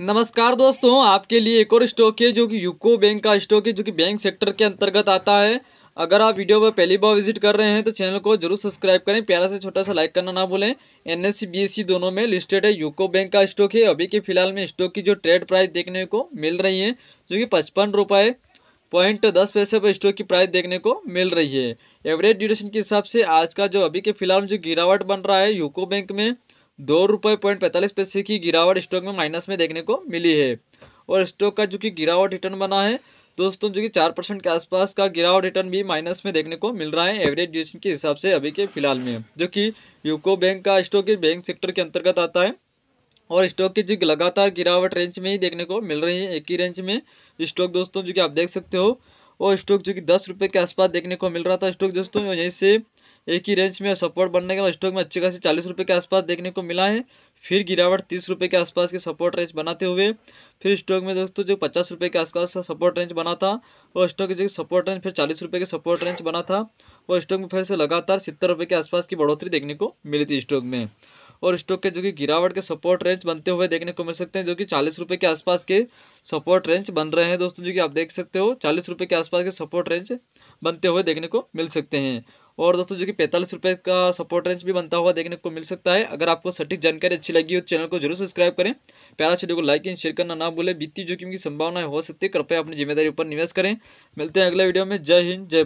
नमस्कार दोस्तों आपके लिए एक और स्टॉक है जो कि यूको बैंक का स्टॉक है जो कि बैंक सेक्टर के अंतर्गत आता है अगर आप वीडियो पर पहली बार विजिट कर रहे हैं तो चैनल को जरूर सब्सक्राइब करें प्यारा से छोटा सा लाइक करना ना भूलें एन एस सी दोनों में लिस्टेड है यूको बैंक का स्टॉक है अभी के फिलहाल में स्टॉक की जो ट्रेड प्राइस देखने को मिल रही है जो कि पचपन रुपये पॉइंट दस पैसे पर स्टॉक की प्राइस देखने को मिल रही है एवरेज ड्यूरेशन के हिसाब से आज का जो अभी के फिलहाल जो गिरावट बन रहा है यूको बैंक में दो रुपये पॉइंट पैंतालीस पैसे की गिरावट स्टॉक में माइनस में देखने को मिली है और स्टॉक का जो कि गिरावट रिटर्न बना है दोस्तों जो कि चार परसेंट के आसपास का गिरावट रिटर्न भी माइनस में देखने को मिल रहा है एवरेज ड्यूरेशन के हिसाब से अभी के फिलहाल में जो कि यूको बैंक का स्टॉक बैंक सेक्टर के अंतर्गत आता है और स्टॉक की जो लगातार गिरावट रेंज में ही देखने को मिल रही है एक ही रेंज में स्टॉक दोस्तों जो कि आप देख सकते हो और स्टॉक जो कि दस रुपये के आसपास देखने को मिल रहा था स्टॉक दोस्तों यहीं से एक ही रेंज में सपोर्ट बनने के बाद स्टॉक में अच्छी खासी चालीस रुपये के आसपास देखने को मिला है फिर गिरावट तीस रुपये के आसपास की सपोर्ट रेंज बनाते हुए फिर स्टॉक में दोस्तों जो पचास रुपये के आसपास का सपोर्ट रेंज बना था और स्टॉक की जो सपोर्ट रेंज फिर चालीस रुपये के सपोर्ट रेंज बना था और स्टॉक में फिर से लगातार सत्तर रुपये के आसपास की बढ़ोतरी देखने को मिली थी स्टॉक में और स्टॉक के जो कि गिरावट के सपोर्ट रेंज बनते हुए देखने को मिल सकते हैं जो कि चालीस रुपये के आसपास के सपोर्ट रेंज बन रहे हैं दोस्तों जो कि आप देख सकते हो चालीस रुपये के आसपास के सपोर्ट रेंज बनते हुए देखने को मिल सकते हैं और दोस्तों जो कि पैंतालीस रुपये का सपोर्ट रेंज भी बनता हुआ देखने को मिल सकता है अगर आपको सटीक जानकारी अच्छी लगी हो तो चैनल को जरूर सब्सक्राइब करें प्यारा वीडियो को लाइक एंड शेयर करना ना भूलें वित्तीय जोखिम की संभावनाएं हो सकती है कृपया अपनी जिम्मेदारी ऊपर निवेश करें मिलते हैं अगले वीडियो में जय हिंद जय